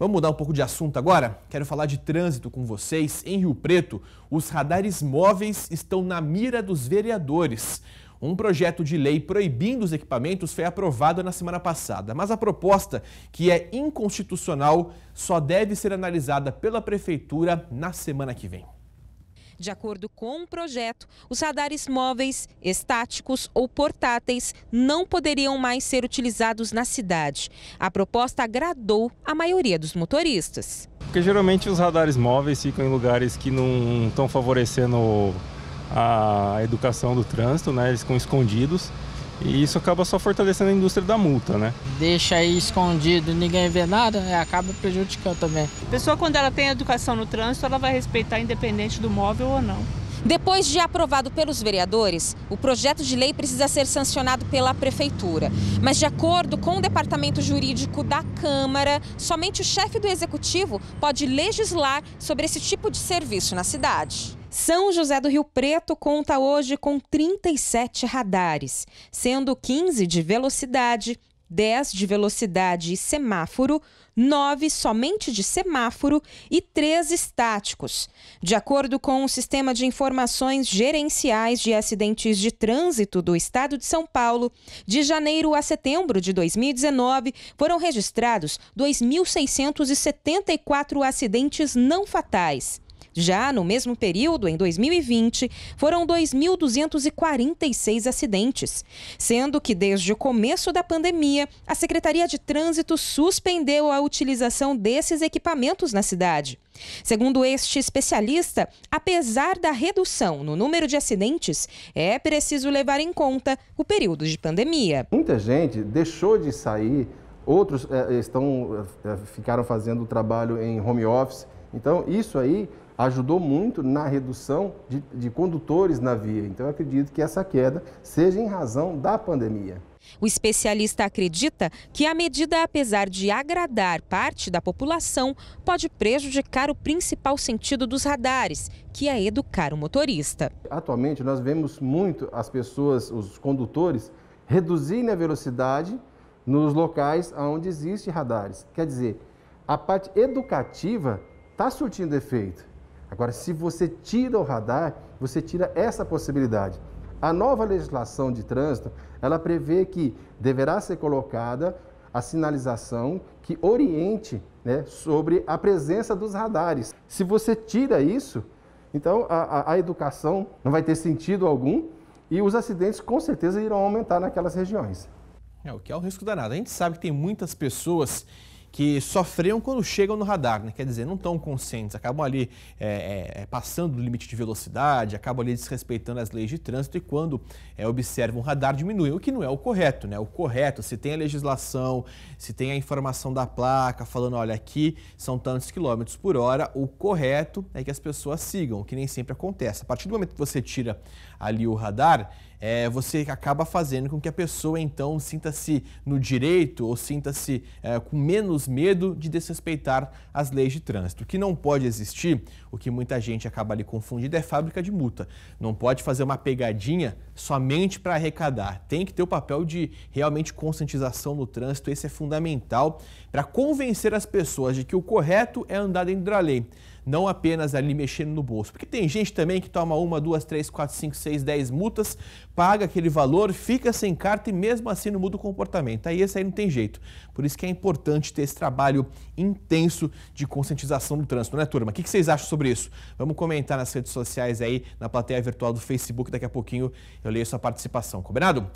Vamos mudar um pouco de assunto agora? Quero falar de trânsito com vocês. Em Rio Preto, os radares móveis estão na mira dos vereadores. Um projeto de lei proibindo os equipamentos foi aprovado na semana passada, mas a proposta, que é inconstitucional, só deve ser analisada pela Prefeitura na semana que vem. De acordo com o projeto, os radares móveis, estáticos ou portáteis não poderiam mais ser utilizados na cidade. A proposta agradou a maioria dos motoristas. Porque geralmente os radares móveis ficam em lugares que não estão favorecendo a educação do trânsito, né? eles ficam escondidos. E isso acaba só fortalecendo a indústria da multa, né? Deixa aí escondido, ninguém vê nada, né? acaba prejudicando também. A pessoa, quando ela tem educação no trânsito, ela vai respeitar independente do móvel ou não. Depois de aprovado pelos vereadores, o projeto de lei precisa ser sancionado pela Prefeitura. Mas, de acordo com o departamento jurídico da Câmara, somente o chefe do Executivo pode legislar sobre esse tipo de serviço na cidade. São José do Rio Preto conta hoje com 37 radares, sendo 15 de velocidade, 10 de velocidade e semáforo, 9 somente de semáforo e 3 estáticos. De acordo com o Sistema de Informações Gerenciais de Acidentes de Trânsito do Estado de São Paulo, de janeiro a setembro de 2019 foram registrados 2.674 acidentes não fatais. Já no mesmo período, em 2020, foram 2.246 acidentes, sendo que desde o começo da pandemia, a Secretaria de Trânsito suspendeu a utilização desses equipamentos na cidade. Segundo este especialista, apesar da redução no número de acidentes, é preciso levar em conta o período de pandemia. Muita gente deixou de sair, outros eh, eh, estão, eh, ficaram fazendo o trabalho em home office. Então, isso aí ajudou muito na redução de, de condutores na via. Então, acredito que essa queda seja em razão da pandemia. O especialista acredita que a medida, apesar de agradar parte da população, pode prejudicar o principal sentido dos radares, que é educar o motorista. Atualmente, nós vemos muito as pessoas, os condutores, reduzirem a velocidade nos locais onde existem radares. Quer dizer, a parte educativa está surtindo efeito. Agora, se você tira o radar, você tira essa possibilidade. A nova legislação de trânsito, ela prevê que deverá ser colocada a sinalização que oriente né, sobre a presença dos radares. Se você tira isso, então a, a, educação não vai ter sentido algum e os acidentes com certeza irão aumentar naquelas regiões. É, o que é o risco danado. A gente sabe que tem muitas pessoas que sofrem quando chegam no radar, né? quer dizer, não estão conscientes, acabam ali é, é, passando do limite de velocidade, acabam ali desrespeitando as leis de trânsito e quando é, observam o radar diminui, o que não é o correto, né? O correto, se tem a legislação, se tem a informação da placa falando, olha, aqui são tantos quilômetros por hora, o correto é que as pessoas sigam, o que nem sempre acontece. A partir do momento que você tira ali o radar, é, você acaba fazendo com que a pessoa então sinta-se no direito ou sinta-se é, com menos medo de desrespeitar as leis de trânsito. O que não pode existir, o que muita gente acaba ali confundindo é fábrica de multa. Não pode fazer uma pegadinha somente para arrecadar. Tem que ter o papel de realmente conscientização no trânsito, esse é fundamental para convencer as pessoas de que o correto é andar dentro da lei não apenas ali mexendo no bolso. Porque tem gente também que toma uma, duas, três, quatro, cinco, seis, dez multas, paga aquele valor, fica sem carta e mesmo assim não muda o comportamento. Aí esse aí não tem jeito. Por isso que é importante ter esse trabalho intenso de conscientização do trânsito, né, turma? O que vocês acham sobre isso? Vamos comentar nas redes sociais aí, na plateia virtual do Facebook. Daqui a pouquinho eu leio sua participação, combinado?